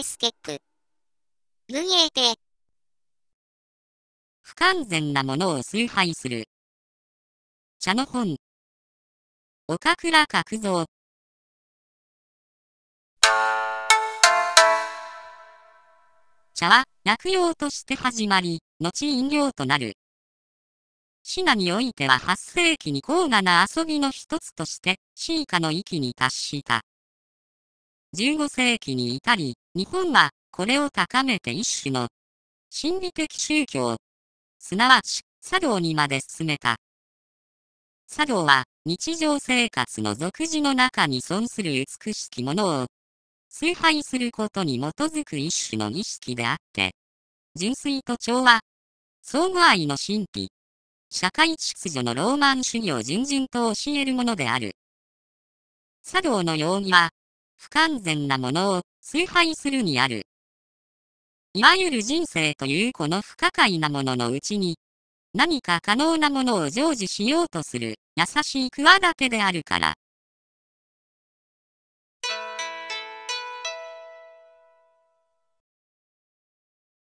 ースック。営で不完全なものを崇拝する。茶の本。岡倉角蔵。茶は薬用として始まり、後飲料となる。シナにおいては8世紀に高雅な遊びの一つとして、シーカの域に達した。15世紀に至り、日本はこれを高めて一種の心理的宗教、すなわち作業にまで進めた。作業は日常生活の俗事の中に存する美しきものを崇拝することに基づく一種の儀式であって、純粋と調和、相互愛の神秘、社会秩序のローマン主義を順々と教えるものである。作業の容疑は、不完全なものを崇拝するにある。いわゆる人生というこの不可解なもののうちに、何か可能なものを成就しようとする優しい企てであるから。